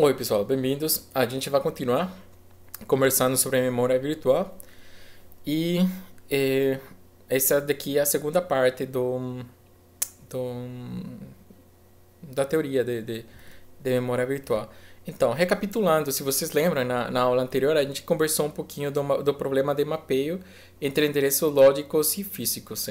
Oi pessoal, bem-vindos. A gente vai continuar conversando sobre a memória virtual e, eh, essa daqui é a segunda parte do, do da teoria de, de, de, memória virtual. Então, recapitulando, se vocês lembram, na, na aula anterior a gente conversou um pouquinho do, do problema de mapeio entre endereços lógicos e físicos.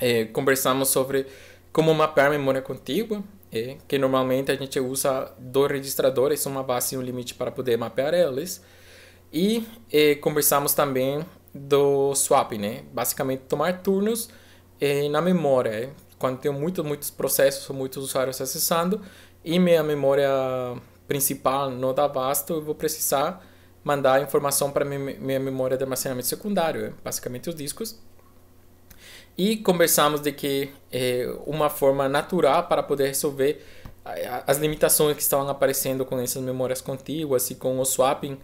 É, conversamos sobre como mapear memória contígua, é, que normalmente a gente usa dois registradores, é uma base e um limite para poder mapear eles. E é, conversamos também do swap, né? Basicamente tomar turnos é, na memória. Quando tenho muitos, muitos processos, muitos usuários acessando e minha memória principal não dá abasto, eu vou precisar mandar informação para minha memória de armazenamento secundário, é, basicamente os discos, e conversamos de que é, uma forma natural para poder resolver eh, as limitações que estavam aparecendo com essas memórias contíguas e com o swapping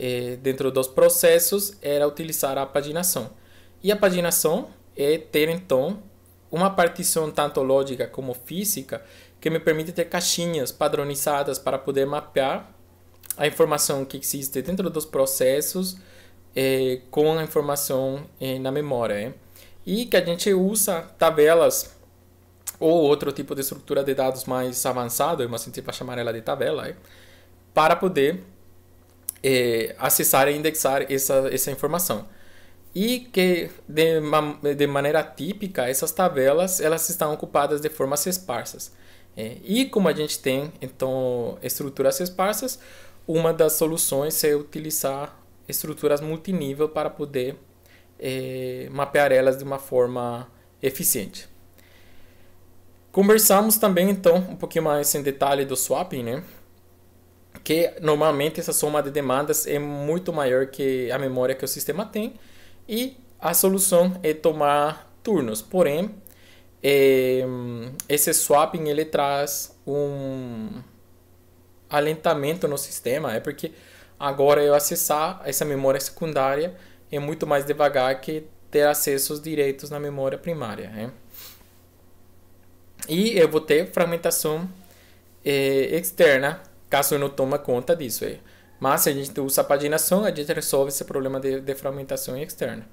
é, dentro dos processos era utilizar a paginação. E a paginação é ter então uma partição tanto lógica como física que me permite ter caixinhas padronizadas para poder mapear a informação que existe dentro dos processos é, com a informação é, na memória e que a gente usa tabelas ou outro tipo de estrutura de dados mais avançado, eu me gente vai assim, tipo chamar ela de tabela, é, para poder é, acessar e indexar essa, essa informação. E que, de, de maneira típica, essas tabelas elas estão ocupadas de formas esparsas. É, e como a gente tem, então, estruturas esparsas, uma das soluções é utilizar estruturas multinível para poder é, mapear elas de uma forma eficiente. Conversamos também então um pouquinho mais em detalhe do swapping, né? Que normalmente essa soma de demandas é muito maior que a memória que o sistema tem e a solução é tomar turnos. Porém, é, esse swapping ele traz um alentamento no sistema, é porque agora eu acessar essa memória secundária é muito mais devagar que ter acesso aos direitos na memória primária. Né? E eu vou ter fragmentação eh, externa, caso eu não tome conta disso. Eh. Mas se a gente usa a paginação, a gente resolve esse problema de, de fragmentação externa.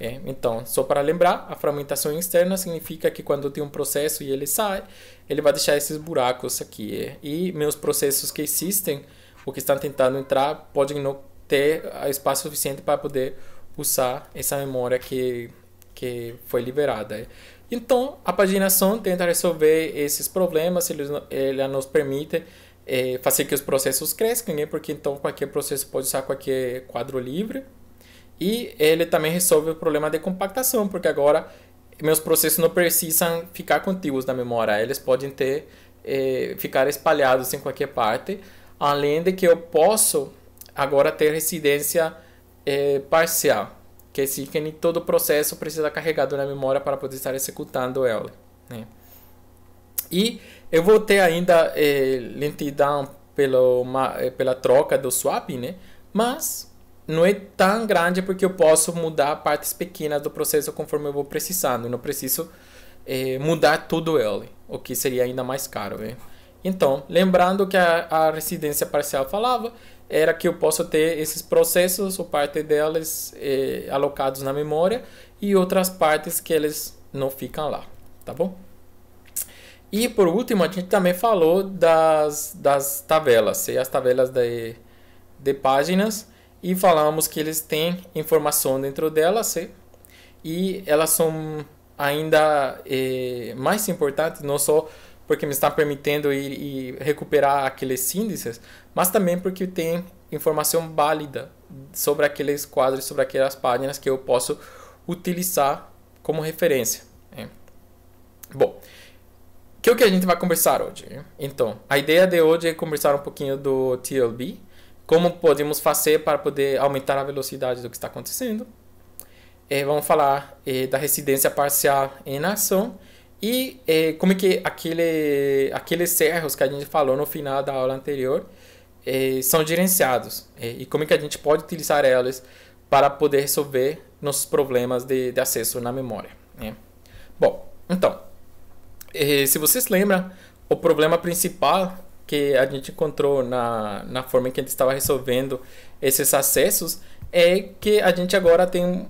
Eh. Então, só para lembrar, a fragmentação externa significa que quando tem um processo e ele sai, ele vai deixar esses buracos aqui. Eh. E meus processos que existem, ou que estão tentando entrar, podem não ter ah, espaço suficiente para poder usar essa memória que, que foi liberada. Então, a paginação tenta resolver esses problemas, ela nos permite é, fazer que os processos cresçam, né? porque então qualquer processo pode usar qualquer quadro livre. E ele também resolve o problema de compactação, porque agora meus processos não precisam ficar contíguos na memória, eles podem ter é, ficar espalhados em qualquer parte, além de que eu posso agora ter residência é, parcial, que é significa assim que todo o processo precisa carregado na memória para poder estar executando ela. Né? E eu vou ter ainda é, lentidão pelo, uma, é, pela troca do swap, né? mas não é tão grande porque eu posso mudar partes pequenas do processo conforme eu vou precisando. Eu não preciso é, mudar tudo ele, o que seria ainda mais caro. Né? Então, lembrando que a, a residência parcial falava era que eu possa ter esses processos, ou parte delas, eh, alocados na memória e outras partes que eles não ficam lá, tá bom? E por último, a gente também falou das, das tabelas, e as tabelas de, de páginas, e falamos que eles têm informação dentro delas, e elas são ainda eh, mais importantes, não só porque me está permitindo ir, e recuperar aqueles índices, mas também porque tem informação válida sobre aqueles quadros, sobre aquelas páginas que eu posso utilizar como referência. Né? Bom, que é o que a gente vai conversar hoje? Então, a ideia de hoje é conversar um pouquinho do TLB, como podemos fazer para poder aumentar a velocidade do que está acontecendo. É, vamos falar é, da residência parcial em ação e é, como que aquele, aqueles cerros que a gente falou no final da aula anterior é, são gerenciados? É, e como que a gente pode utilizar elas para poder resolver nossos problemas de, de acesso na memória? Né? Bom, então, é, se vocês lembram, o problema principal que a gente encontrou na, na forma em que a gente estava resolvendo esses acessos é que a gente agora tem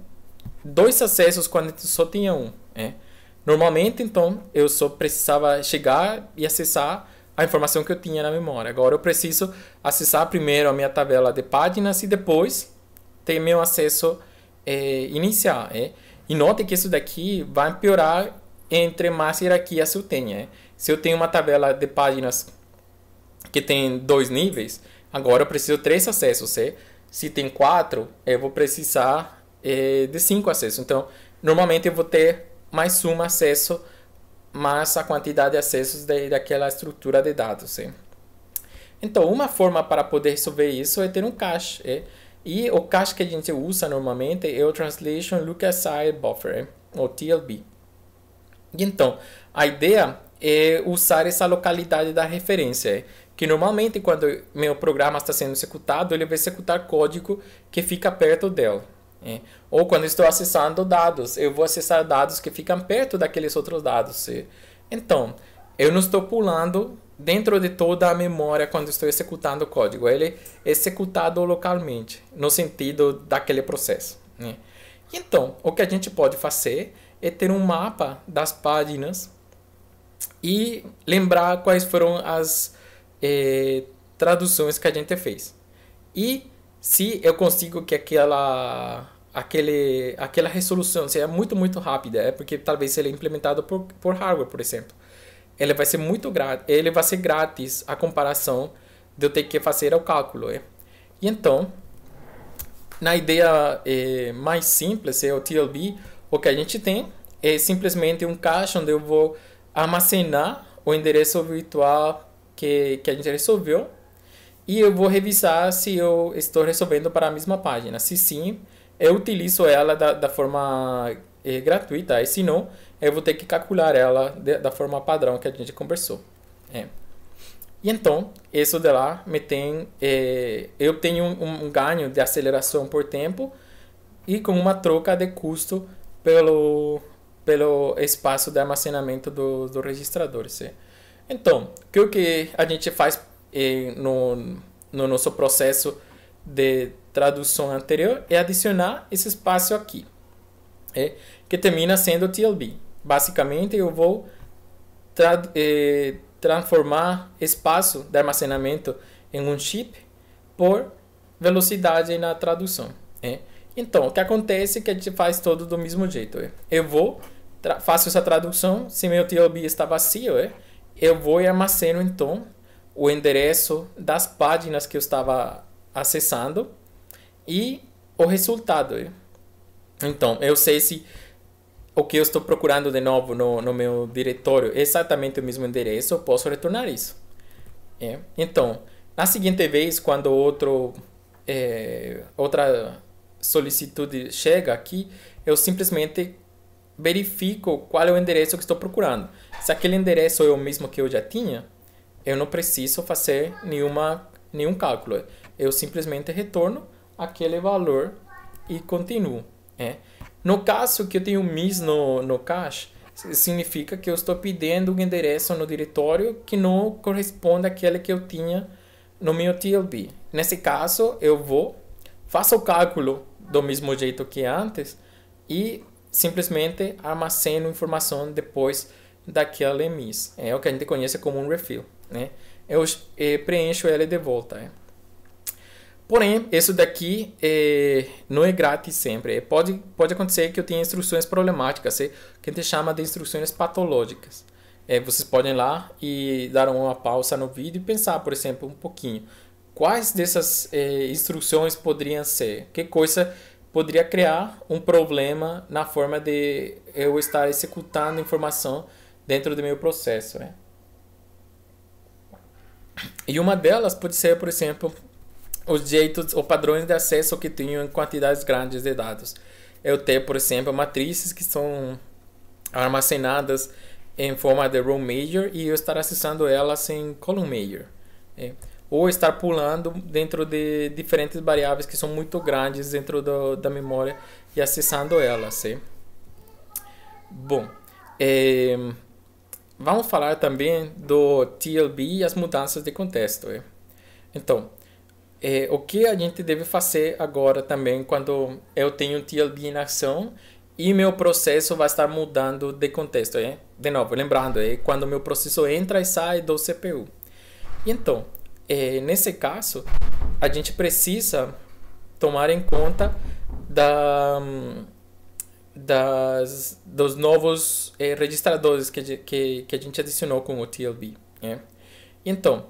dois acessos quando a gente só tinha um. Né? Normalmente, então, eu só precisava chegar e acessar a informação que eu tinha na memória. Agora eu preciso acessar primeiro a minha tabela de páginas e depois ter meu acesso é, eh, inicial. É? Eh. E note que isso daqui vai piorar entre mais hierarquias eu tenho. É? Eh. Se eu tenho uma tabela de páginas que tem dois níveis, agora eu preciso três acessos. É? Se tem quatro, eu vou precisar de cinco acessos. Então, normalmente eu vou ter mais suma acesso, mais a quantidade de acessos de, daquela estrutura de dados. Sim. Então, uma forma para poder resolver isso é ter um cache. É? E o cache que a gente usa normalmente é o Translation Look Aside Buffer, é? ou TLB. então, a ideia é usar essa localidade da referência, é. que normalmente quando meu programa está sendo executado, ele vai executar código que fica perto dela. É. Ou quando estou acessando dados, eu vou acessar dados que ficam perto daqueles outros dados. Então, eu não estou pulando dentro de toda a memória quando estou executando o código. Ele é executado localmente, no sentido daquele processo. Né? Então, o que a gente pode fazer é ter um mapa das páginas e lembrar quais foram as eh, traduções que a gente fez. E se eu consigo que aquela aquele, aquela resolução, se é muito, muito rápida, é porque talvez ele é implementado por, por hardware, por exemplo. Ele vai ser muito grátis, ele vai ser grátis a comparação de eu ter que fazer o cálculo. É? E então, na ideia é, mais simples, é o TLB, o que a gente tem é simplesmente um caixa onde eu vou armazenar o endereço virtual que, que a gente resolveu e eu vou revisar se eu estou resolvendo para a mesma página. Se sim, eu utilizo ela da, da forma é, gratuita, e se não, eu vou ter que calcular ela de, da forma padrão que a gente conversou. É. E então, isso de lá me tem, é, eu tenho um, um, ganho de aceleração por tempo e com uma troca de custo pelo, pelo espaço de armazenamento do, do registrador. Sim. Então, o que a gente faz eh, no, no nosso processo de tradução anterior e adicionar esse espaço aqui, é, que termina sendo TLB. Basicamente, eu vou tra é, transformar espaço de armazenamento em um chip por velocidade na tradução. É. Então, o que acontece é que a gente faz todo do mesmo jeito. É. Eu vou, faço essa tradução, se meu TLB está vazio, é, eu vou e armazeno então o endereço das páginas que eu estava acessando e o resultado. Eh. Então, eu sei se o que eu estou procurando de novo no, no meu diretório é exatamente o mesmo endereço, eu posso retornar isso. É. Então, na seguinte vez, quando outro, é, outra solicitude chega aqui, eu simplesmente verifico qual é o endereço que estou procurando. Se aquele endereço é o mesmo que eu já tinha, eu não preciso fazer nenhuma, nenhum cálculo. Eu simplesmente retorno aquele valor e continuo. É. Né? No caso que eu tenho MIS no, no cache, significa que eu estou pedindo um endereço no diretório que não corresponde àquele que eu tinha no meu TLB. Nesse caso, eu vou, faço o cálculo do mesmo jeito que antes e simplesmente armazeno informação depois daquela MIS. É o que a gente conhece como um refill. Né? Eu preencho ela de volta. É. Porém, isso daqui é, não é grátis sempre. É, pode, pode acontecer que eu tenha instruções problemáticas, é, que a gente chama de instruções patológicas. É, vocês podem ir lá e dar uma pausa no vídeo e pensar, por exemplo, um pouquinho. Quais dessas é, instruções poderiam ser? Que coisa poderia criar um problema na forma de eu estar executando informação dentro do meu processo? Né? E uma delas pode ser, por exemplo, os jeitos ou padrões de acesso que tenho em quantidades grandes de dados. Eu tenho, por exemplo, matrizes que são armazenadas em forma de row major e eu estar acessando elas em column major. É. Ou estar pulando dentro de diferentes variáveis que são muito grandes dentro do, da memória e acessando elas. É. Bom, é, vamos falar também do TLB e as mudanças de contexto. Né? Então, é, o que a gente deve fazer agora também quando eu tenho TLB em ação e meu processo vai estar mudando de contexto, é? De novo, lembrando, é quando meu processo entra e sai do CPU. Então, é, nesse caso, a gente precisa tomar em conta da, das, dos novos é, registradores que, que, que a gente adicionou com o TLB. É? Né? Então,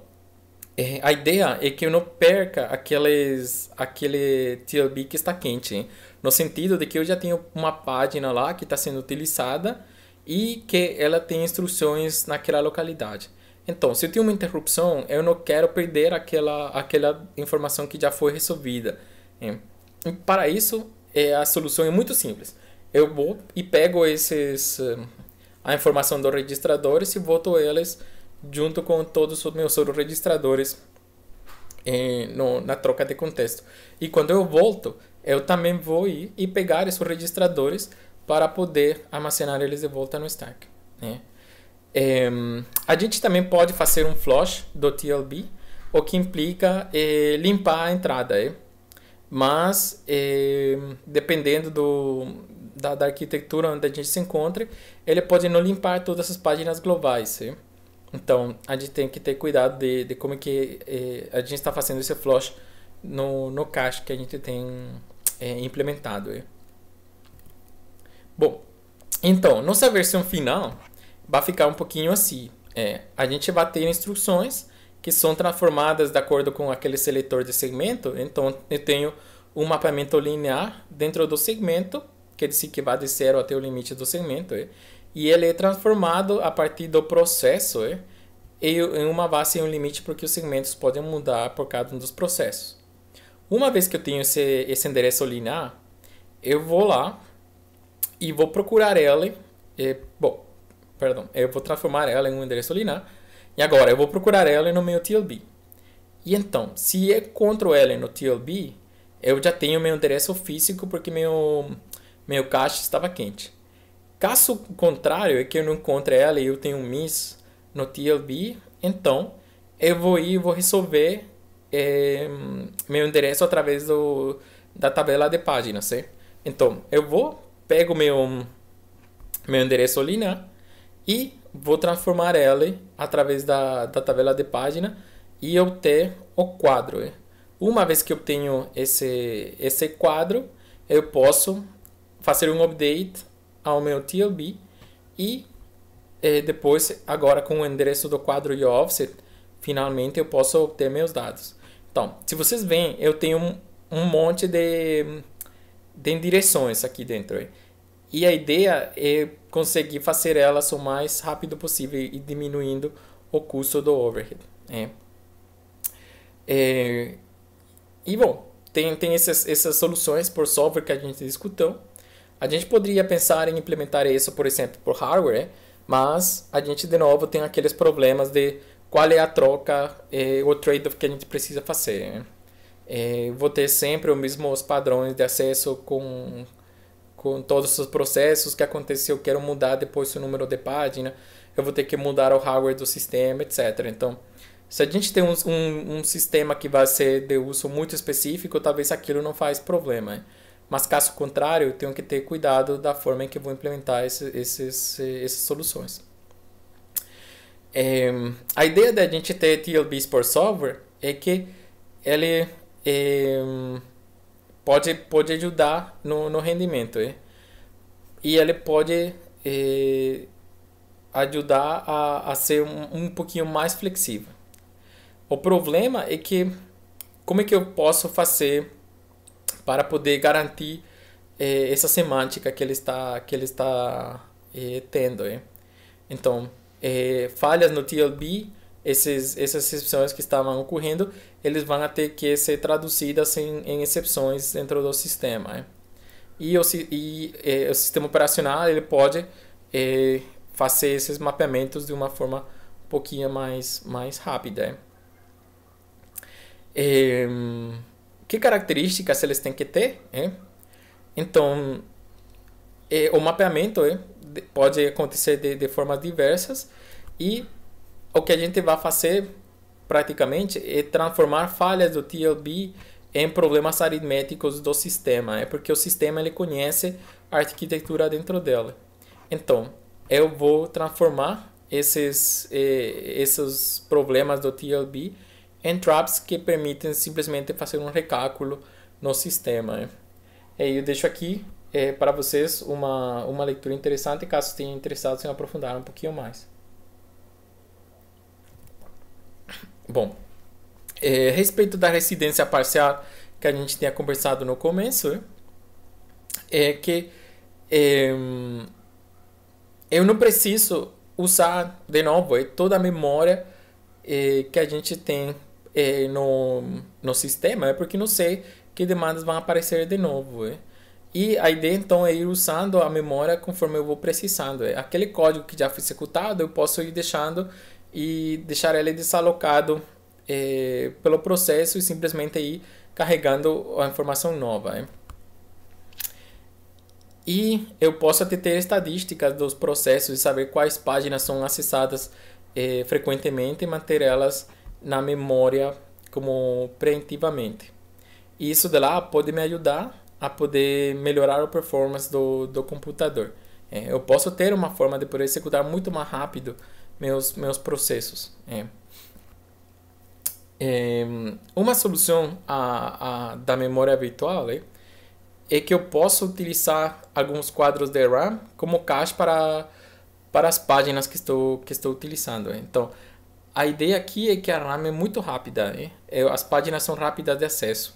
é, a ideia é que eu não perca aqueles, aquele TLB que está quente, hein? no sentido de que eu já tenho uma página lá que está sendo utilizada e que ela tem instruções naquela localidade. Então, se eu tenho uma interrupção, eu não quero perder aquela, aquela informação que já foi resolvida. Hein? E para isso, é, a solução é muito simples. Eu vou e pego esses, eh, a informação dos registradores e boto eles junto com todos os meus registradores eh, no, na troca de contexto. E quando eu volto, eu também vou ir e pegar esses registradores para poder armazenar eles de volta no stack. Né? É, a gente também pode fazer um flush do TLB, o que implica é, limpar a entrada. É? Mas, dependendo do, da, da, arquitetura onde a gente se encontre, ele pode não limpar todas as páginas globais. Então, a gente tem que ter cuidado de, de como que eh, a gente está fazendo esse flush no, no cache que a gente tem eh, implementado. Eh. Bom, então, nossa versão final vai ficar um pouquinho assim. É, a gente vai ter instruções que são transformadas de acordo com aquele seletor de segmento. Então, eu tenho um mapeamento linear dentro do segmento, quer é dizer que vai de zero até o limite do segmento. É e ele é transformado a partir do processo é? em uma base e um limite porque os segmentos podem mudar por cada um dos processos. Uma vez que eu tenho esse, esse endereço linear, eu vou lá e vou procurar ela. E, é, bom, perdão, eu vou transformar ela em um endereço linear. E agora eu vou procurar ela no meu TLB. E então, se eu encontro ela no TLB, eu já tenho meu endereço físico porque meu, meu cache estava quente. Caso contrário, é que eu não encontre ela e eu tenho um miss no TLB, então eu vou ir vou resolver é, meu endereço através do, da tabela de páginas, Então, eu vou, pego meu, meu endereço ali, né? E vou transformar ela através da, da tabela de página e eu ter o quadro. É. Uma vez que eu tenho esse, esse quadro, eu posso fazer um update ao meu TLB e eh, depois, agora com o endereço do quadro e offset, eh, finalmente eu posso obter meus dados. Então, se vocês veem, eu tenho um, um monte de, de direções aqui dentro. Eh. E a ideia é conseguir fazer elas o mais rápido possível e diminuindo o custo do overhead. É. É, e bom, tem, tem essas, essas soluções por software que a gente discutiu. A gente poderia pensar em implementar isso, por exemplo, por hardware, mas a gente de novo tem aqueles problemas de qual é a troca, eh, o trade-off que a gente precisa fazer. Né? Eh, vou ter sempre os mesmos padrões de acesso com, com todos os processos que aconteceu, quero mudar depois o número de página, eu vou ter que mudar o hardware do sistema, etc. Então, se a gente tem um, um, um sistema que vai ser de uso muito específico, talvez aquilo não faz problema. Né? Mas caso contrário, eu tenho que ter cuidado da forma em que vou implementar esse, esses, essas soluções. É, a ideia da gente ter TLBs por software é que ele é, pode, pode ajudar no, no rendimento. É? E ele pode é, ajudar a, a ser um, um pouquinho mais flexível. O problema é que como é que eu posso fazer para poder garantir eh, essa semântica que ele está que ele está eh, tendo. Eh? Então, eh, falhas no TLB, esses, essas exceções que estavam ocorrendo, eles vão ter que ser traduzidas em, em exceções dentro do sistema. Eh. E, o, e eh, o sistema operacional ele pode fazer esses mapeamentos de uma forma um pouquinho mais, mais rápida. É, que características eles têm que ter. Hein? É? Então, é, o mapeamento hein, é, pode acontecer de, de formas diversas e o que a gente vai fazer praticamente é transformar falhas do TLB em problemas aritméticos do sistema, é porque o sistema ele conhece a arquitetura dentro dela. Então, eu vou transformar esses, eh, esses problemas do TLB entraps que permitem simplesmente fazer um recálculo no sistema. E né? é, eu deixo aqui é, para vocês uma, uma leitura interessante, caso tenham interessados em aprofundar um pouquinho mais. Bom, é, respeito da residência parcial que a gente tinha conversado no começo, né? é que é, eu não preciso usar de novo é toda a memória é, que a gente tem é, no, no sistema é porque não sei que demandas vão aparecer de novo. É? E a ideia então é ir usando a memória conforme eu vou precisando. É? Aquele código que já foi executado eu posso ir deixando e deixar ele desalocado é, pelo processo e simplesmente ir carregando a informação nova. É. E eu posso até ter estatísticas dos processos e saber quais páginas são acessadas eh, frequentemente e manter elas na memória como preventivamente. E isso de lá pode me ajudar a poder melhorar a performance do, do computador. É, eu posso ter uma forma de poder executar muito mais rápido meus, meus processos. É. É, uma solução a, a, da memória virtual é, é que eu posso utilizar alguns quadros de RAM como cache para, para as páginas que estou, que estou utilizando. É. Então, a ideia aqui é que a RAM é muito rápida, né? É, as páginas são rápidas de acesso.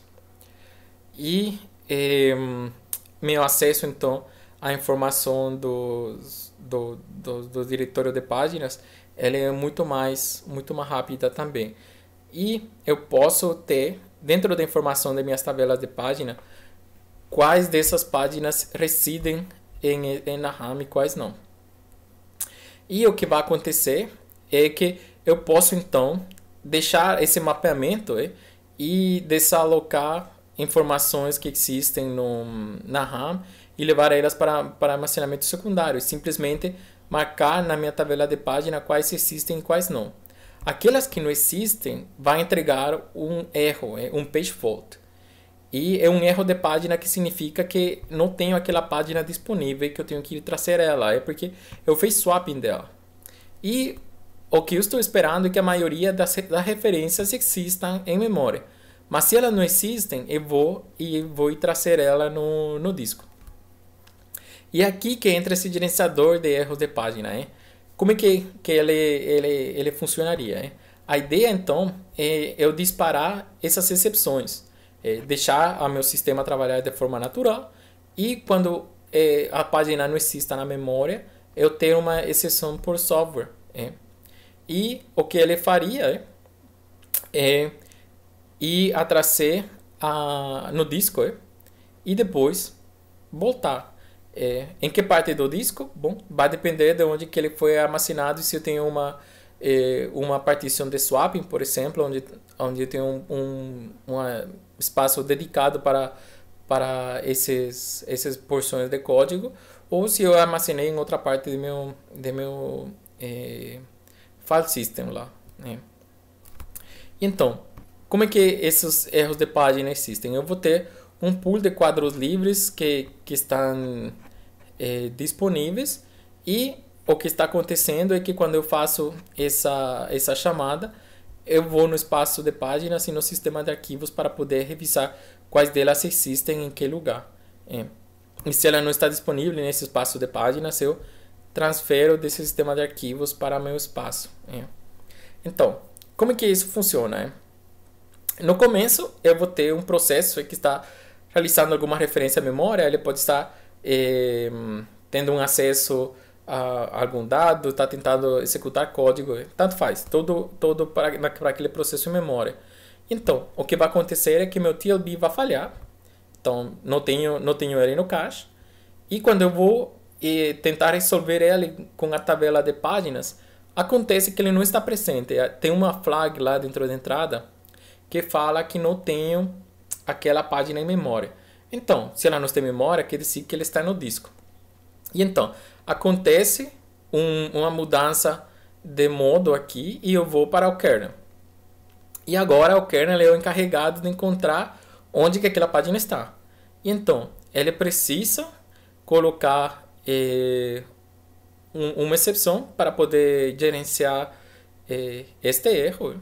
E é, meu acesso, então, à informação dos, do, do, do diretório de páginas, ela é muito mais, muito mais rápida também. E eu posso ter, dentro da informação das minhas tabelas de página, quais dessas páginas residem em, em RAM e quais não. E o que vai acontecer é que eu posso então deixar esse mapeamento é, e desalocar informações que existem no, na RAM e levar elas para, para armazenamento secundário. Simplesmente marcar na minha tabela de página quais existem e quais não. Aquelas que não existem vai entregar um erro, é, um page fault. E é um erro de página que significa que não tenho aquela página disponível e que eu tenho que trazer ela. É porque eu fiz swapping dela. E o que eu estou esperando é que a maioria das, das referências existam em memória. Mas se elas não existem, eu vou e vou trazer ela no, no disco. E é aqui que entra esse gerenciador de erros de página. Hein? Como é que, que ele, ele, ele funcionaria? Hein? A ideia então é eu disparar essas exceções, é deixar o meu sistema trabalhar de forma natural e quando é, a página não exista na memória, eu ter uma exceção por software. hein? E o que ele faria é ir a trazer a, ah, no disco é, e depois voltar. É, em que parte do disco? Bom, vai depender de onde que ele foi armazenado. Se eu tenho uma é, uma partição de swapping, por exemplo, onde onde eu tenho um, um, um espaço dedicado para para esses essas porções de código, ou se eu armazenei em outra parte do meu de meu é, file system lá. Né? Então, como é que esses erros de página existem? Eu vou ter um pool de quadros livres que, que estão é, disponíveis e o que está acontecendo é que quando eu faço essa, essa chamada, eu vou no espaço de páginas e no sistema de arquivos para poder revisar quais delas existem em que lugar. É. E se ela não está disponível nesse espaço de páginas, eu transfero desse sistema de arquivos para meu espaço. É. Então, como que isso funciona? É? No começo, eu vou ter um processo é que está realizando alguma referência à memória, ele pode estar eh, tendo um acesso a algum dado, está tentando executar código, tanto faz, todo, todo para, para aquele processo em memória. Então, o que vai acontecer é que meu TLB vai falhar, então não tenho, não tenho ele no cache, e quando eu vou e tentar resolver ele com a tabela de páginas, acontece que ele não está presente. É, tem uma flag lá dentro da entrada que fala que não tenho aquela página em memória. Então, se ela não tem memória, quer dizer que ele está no disco. E então, acontece um, uma mudança de modo aqui e eu vou para o kernel. E agora o kernel é o encarregado de encontrar onde que aquela página está. E então, ele precisa colocar um, uma exceção para poder gerenciar eh, este erro.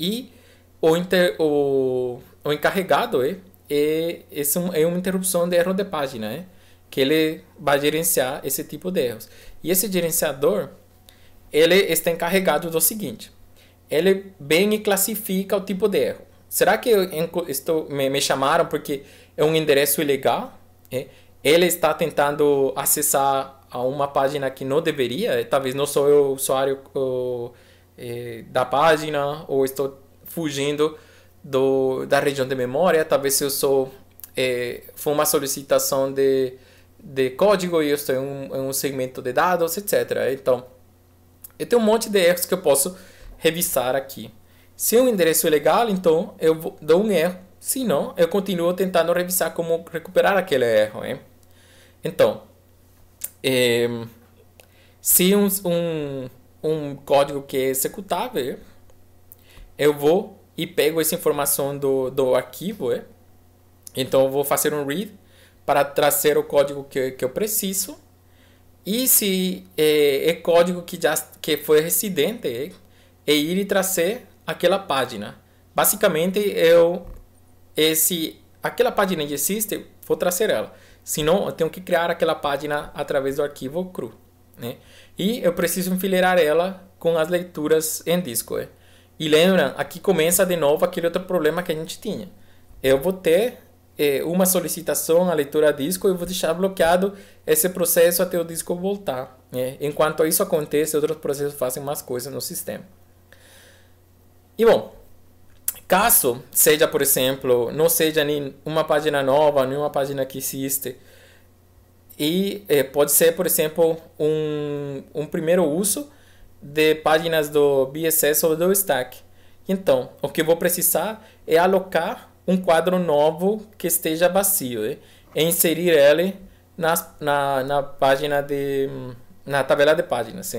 E o, inter, o, o encarregado é, eh, é, eh, é uma interrupção de erro de página, que ele vai gerenciar esse tipo de erros. E esse gerenciador, ele está encarregado do seguinte, ele vem e classifica o tipo de erro. Será que eu estou, me, me chamaram porque é um endereço ilegal? É? ele está tentando acessar a uma página que não deveria, talvez não sou eu usuário é, da página, ou estou fugindo do, da região de memória, talvez eu sou é, eh, foi uma solicitação de, de código e eu estou em um, um, segmento de dados, etc. Então, eu tenho um monte de erros que eu posso revisar aqui. Se o endereço é legal, então eu dou um erro. Se não, eu continuo tentando revisar como recuperar aquele erro. Hein? Então, é, se um, um, um, código que é executável, eu vou e pego essa informação do, do arquivo. É? Então, eu vou fazer um read para trazer o código que, que eu preciso. E se é, é código que já que foi residente, é, é ir e trazer aquela página. Basicamente, eu esse aquela página que existe, vou trazer ela. Senão, eu tenho que criar aquela página através do arquivo cru. Né? E eu preciso enfileirar ela com as leituras em disco. Né? E lembra, aqui começa de novo aquele outro problema que a gente tinha. Eu vou ter é, uma solicitação à leitura a disco e vou deixar bloqueado esse processo até o disco voltar. Né? Enquanto isso acontece, outros processos fazem mais coisas no sistema. E bom, Caso seja, por exemplo, não seja nem uma página nova, nem uma página que existe, e eh, pode ser, por exemplo, um, um primeiro uso de páginas do BSS ou do Stack. Então, o que eu vou precisar é alocar um quadro novo que esteja vazio né? e inserir ele na, na, na página de na tabela de páginas.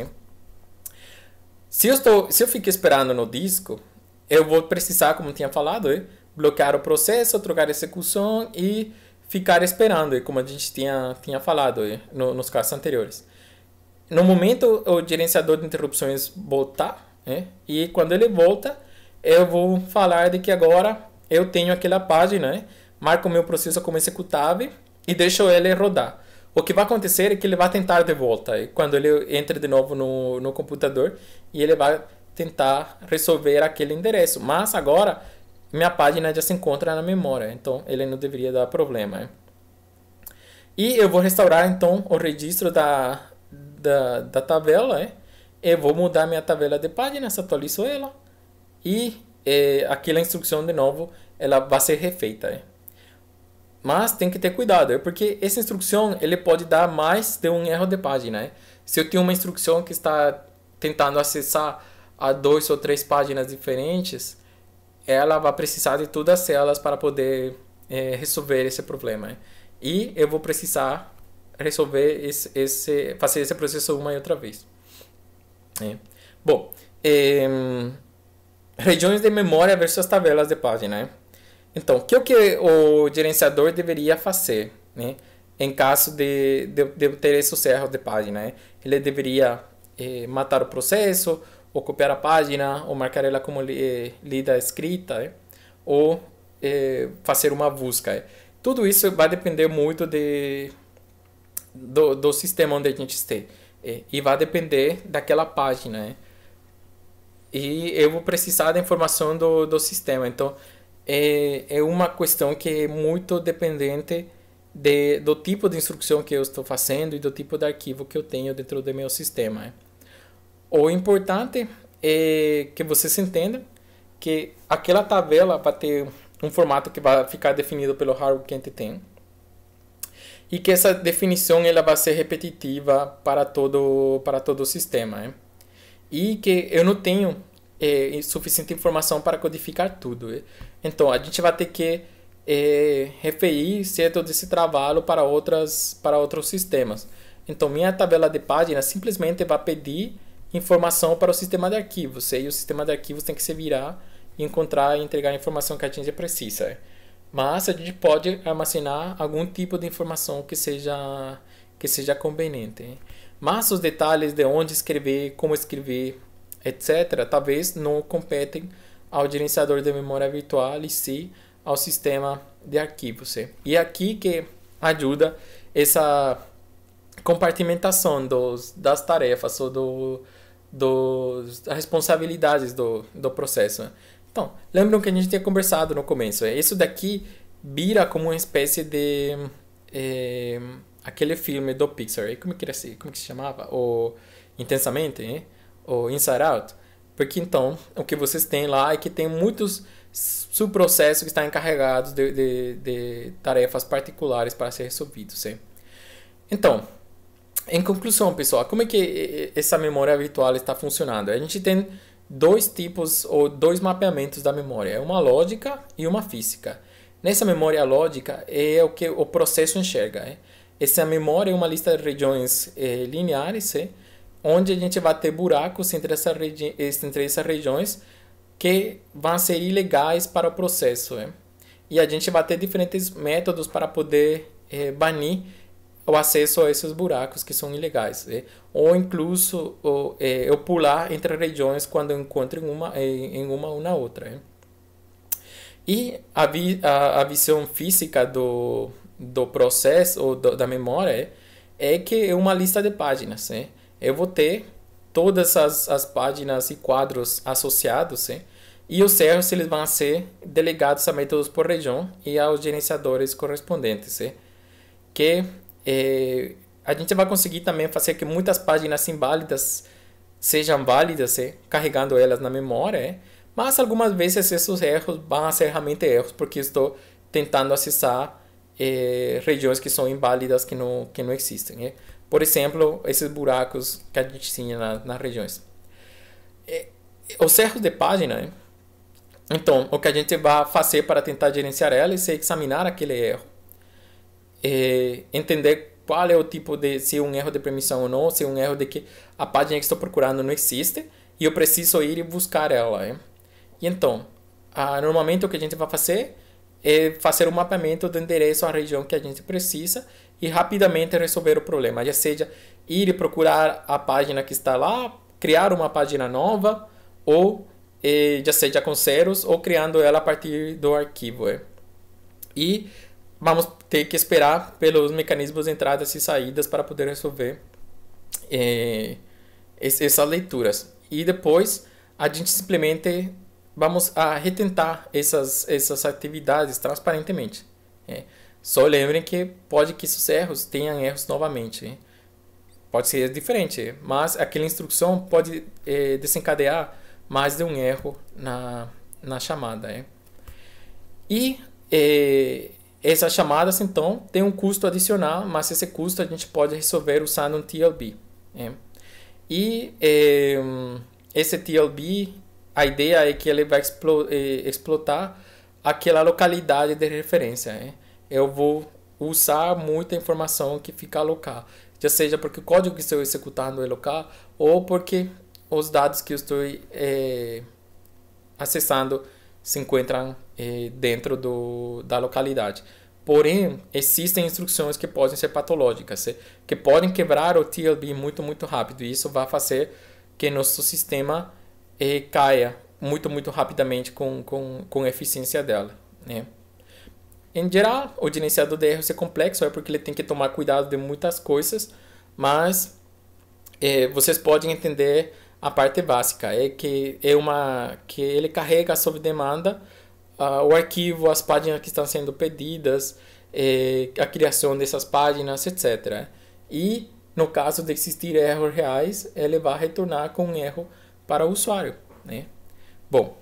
Se eu estou, se eu fico esperando no disco, eu vou precisar, como tinha falado, é bloquear o processo, trocar a execução e ficar esperando, é como a gente tinha, tinha falado é, nos casos anteriores. No momento, o gerenciador de interrupções voltar, e quando ele volta, eu vou falar de que agora eu tenho aquela página, marco o meu processo como executável e deixo ele rodar. O que vai acontecer é que ele vai tentar de volta. E quando ele entra de novo no, no computador, e ele vai tentar resolver aquele endereço. Mas agora minha página já se encontra na memória, então ele não deveria dar problema. E eu vou restaurar então o registro da, da, da tabela. Eu vou mudar minha tabela de páginas, atualizo ela e é, aquela instrução de novo ela vai ser refeita. Mas tem que ter cuidado, porque essa instrução ele pode dar mais de um erro de página. Se eu tenho uma instrução que está tentando acessar a dois ou três páginas diferentes, ela vai precisar de todas elas para poder é, resolver esse problema. E eu vou precisar resolver esse, esse fazer esse processo uma e outra vez. É. Bom, é, regiões de memória versus tabelas de página. Né? Então, o que, que o gerenciador deveria fazer né? em caso de, de, de ter esses erros de página? Né? Ele deveria é, matar o processo, ou copiar a página, ou marcar ela como eh, lida escrita, eh, ou é, fazer uma busca. Tudo isso vai depender muito de, do, do sistema onde a gente esteja. E vai depender daquela página. E eu vou precisar da informação do, do sistema. Então, é, é uma questão que é muito dependente de, do tipo de instrução que eu estou fazendo e do tipo de arquivo que eu tenho dentro do meu sistema. O importante é que você se entenda que aquela tabela vai ter um formato que vai ficar definido pelo hardware que a gente tem e que essa definição ela vai ser repetitiva para todo para todo o sistema né? e que eu não tenho é, suficiente informação para codificar tudo né? então a gente vai ter que é, referir certo desse trabalho para outras para outros sistemas então minha tabela de página simplesmente vai pedir informação para o sistema de arquivos. E o sistema de arquivos tem que se virar e encontrar e entregar a informação que a gente precisa. Mas a gente pode armazenar algum tipo de informação que seja que seja conveniente. Mas os detalhes de onde escrever, como escrever, etc., talvez não competem ao gerenciador de memória virtual e sim ao sistema de arquivos. E é aqui que ajuda essa compartimentação dos, das tarefas ou do, dos responsabilidades do, do processo. Né? Então, lembram que a gente tinha conversado no começo. É, isso daqui vira como uma espécie de é, aquele filme do Pixar. É, como é que, era, assim, como que se chamava? O Intensamente, hein? Né? o Inside Out. Porque então, o que vocês têm lá é que tem muitos subprocessos que estão encarregados de, de, de tarefas particulares para ser resolvidos. Então, em conclusão, pessoal, como é que essa memória virtual está funcionando? A gente tem dois tipos ou dois mapeamentos da memória, é uma lógica e uma física. Nessa memória lógica é o que o processo enxerga. É? Essa memória é uma lista de regiões é, lineares, é? onde a gente vai ter buracos entre, essa entre essas regiões que vão ser ilegais para o processo. É. E a gente vai ter diferentes métodos para poder eh, banir o acesso a esses buracos que são ilegais. Né? Ou incluso ou, é, eu pular entre regiões quando encontro uma, em, em uma ou na outra. Né? E a, vi, a, a, visão física do, do processo ou do, da memória é, é que é uma lista de páginas. Né? Eu vou ter todas as, as páginas e quadros associados e os erros eles vão ser delegados a métodos por região e aos gerenciadores correspondentes. Que é, a gente vai conseguir também fazer que muitas páginas inválidas sejam válidas, é, carregando elas na memória. É, mas algumas vezes esses erros vão ser realmente erros, porque estou tentando acessar é, regiões que são inválidas, que não, que não existem. É. Por exemplo, esses buracos que a gente tinha na, nas regiões. É, os erros de página. Então, o que a gente vai fazer para tentar gerenciar ela é examinar aquele erro é, entender qual é o tipo de se é um erro de permissão ou não, se é um erro de que a página que estou procurando não existe e eu preciso ir e buscar ela. é E então, a, normalmente o que a gente vai fazer é fazer um mapeamento do endereço à região que a gente precisa e rapidamente resolver o problema, já seja ir e procurar a página que está lá, criar uma página nova ou é, já seja com zeros ou criando ela a partir do arquivo. é E vamos ter que esperar pelos mecanismos de entradas e saídas para poder resolver é, essas leituras. E depois a gente simplesmente vamos a retentar essas, essas atividades transparentemente. É. Só lembrem que pode que esses erros tenham erros novamente. Né? Pode ser diferente, mas aquela instrução pode é, desencadear mais de um erro na, na chamada. Né? E eh, essas chamadas, então, têm um custo adicional, mas esse custo a gente pode resolver usando um TLB. É. Né? E é, esse TLB, a ideia é que ele vai explo, é, explotar aquela localidade de referência. É. Eu vou usar muita informação que fica local, já seja porque o código que estou executando é local ou porque os dados que eu estou eh, acessando se encontram eh, dentro do, da localidade. Porém, existem instruções que podem ser patológicas, eh, que podem quebrar o TLB muito, muito rápido. E isso vai fazer que nosso sistema eh, caia muito, muito rapidamente com, com, com a eficiência dela. Né? Em geral, o gerenciador de erros é complexo, é porque ele tem que tomar cuidado de muitas coisas, mas eh, vocês podem entender a parte básica, é que é uma que ele carrega sob demanda uh, o arquivo, as páginas que estão sendo pedidas, eh, a criação dessas páginas, etc. E no caso de existir erros reais, ele é vai retornar com um erro para o usuário. Né? Bom,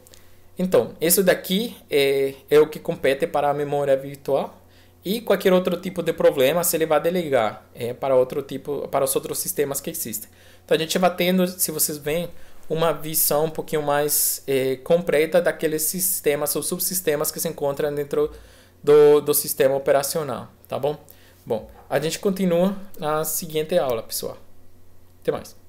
então, isso daqui é, é o que compete para a memória virtual e qualquer outro tipo de problema se ele vai delegar é, para outro tipo para os outros sistemas que existem. Então a gente vai tendo, se vocês veem, uma visão um pouquinho mais eh, completa daqueles sistemas ou subsistemas que se encontram dentro do, do sistema operacional, tá bom? Bom, a gente continua na seguinte aula, pessoal. Até mais.